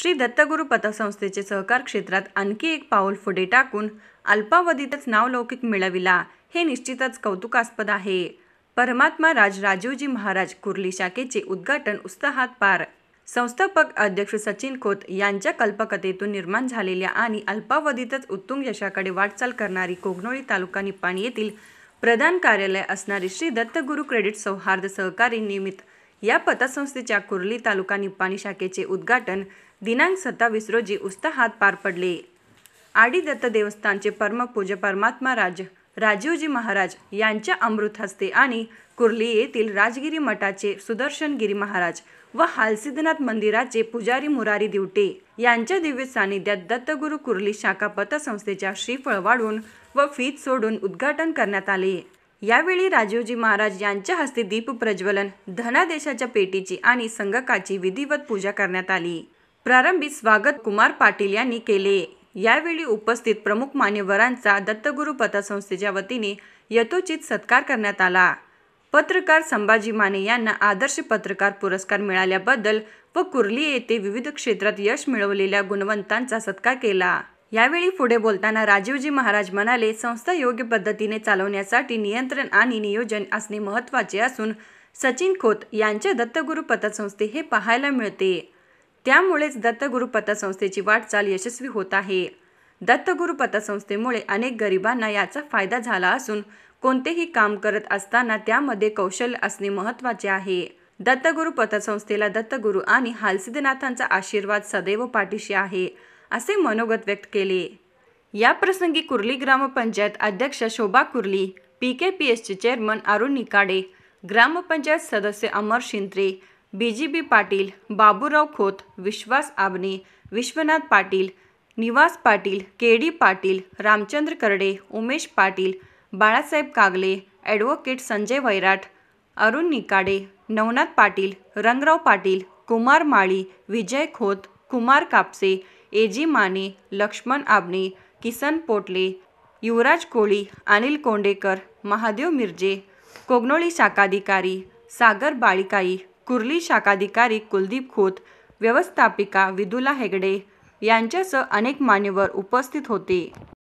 श्री दत्तगुरु पतसंस्थेचे सहकार क्षेत्रात आणखी एक पाऊल पुढे टाकून अल्पावधीतच नावलौकिक मिळविला हे निश्चितच कौतुकास्पद आहे परमात्मा राज राजीवजी महाराज कुर्ली शाखेचे उद्घाटन उत्साहात पार संस्थापक अध्यक्ष सचिन खोत यांच्या कल्पकतेतून निर्माण झालेल्या आणि अल्पावधीतच उत्तुंग यशाकडे वाटचाल करणारी कोगनोळी तालुका निपाणी येथील प्रधान कार्यालय असणारी श्री दत्तगुरू क्रेडिट सौहार्द सहकारी निमित्त या पतसंस्थेच्या कुर्ली तालुका निपाणी शाखेचे उद्घाटन दिनांक सत्तावीस रोजी उस्ताहात पार पडले आडी दत्त देवस्थानचे परमपूज परमात्मा राज राजीवजी महाराज यांच्या अमृत हस्ते आणि कुर्ली येथील राजगिरी मठाचे सुदर्शनगिरी महाराज व हालसिद्धनाथ मंदिराचे पुजारी मुरारी दिवटे यांच्या दिव्य सानिध्यात दत्तगुरु कुर्ली शाखा पतसंस्थेच्या श्रीफळ वाढून व फीत सोडून उद्घाटन करण्यात आले यावेळी राजीवजी महाराज यांच्या हस्ते दीप प्रज्वलन धनादेशाच्या पेटीची आणि संगकाची विधिवत पूजा करण्यात आली प्रारंभी स्वागत कुमार पाटील यांनी केले यावेळी उपस्थित प्रमुख मान्यवरांचा दत्तगुरू पतसंस्थेच्या वतीने यथोचित सत्कार करण्यात आला पत्रकार संभाजी माने यांना आदर्श पत्रकार पुरस्कार मिळाल्याबद्दल व कुर्ली येथे विविध क्षेत्रात यश मिळवलेल्या गुणवंतांचा सत्कार केला यावेळी पुढे बोलताना राजीवजी महाराज म्हणाले संस्था योग्य पद्धतीने चालवण्यासाठी नियंत्रण आणि नियोजन असणे महत्त्वाचे असून सचिन खोत यांच्या दत्तगुरु पतसंस्थे हे पाहायला मिळते त्यामुळेच दत्तगुरु पतसंस्थेची वाटचाल यशस्वी होत आहे दत्तगुरु पतसंस्थेमुळे अनेक गरिबांना याचा फायदा झाला असून कोणतेही काम करत असताना त्यामध्ये कौशल्य असणे महत्त्वाचे आहे दत्तगुरु पतसंस्थेला दत्तगुरु आणि हालसिद्धनाथांचा आशीर्वाद सदैव पाठीशी आहे असे मनोगत व्यक्त केले या प्रसंगी कुर्ली ग्रामपंचायत अध्यक्ष Shobha Kurli P K P एसचे चेअरमन अरुण निकाडे ग्रामपंचायत सदस्य अमर शिंत्रे बी जी बी पाटील बाबूराव खोत विश्वास आबने Vishwanath Patil Nivas Patil K D Patil Ramchandra Karde Umesh Patil Balasaheb Kagle advocate Sanjay Vairat Arun Nikade Navnath Patil Rangrao Patil Kumar Mali Vijay Khot Kumar Kapse A G G Mane Laxman Abane Kisan Potle Yuvraj Koli Anil Kondekar Mahadev Miraje Kognoli शाखाधिकारी सागर बाळिकाई कुर्ली शाखाधिकारी कुलदीप खोत व्यवस्थापिका विदुला हेगडे यांच्यासह अनेक मान्यवर उपस्थित होते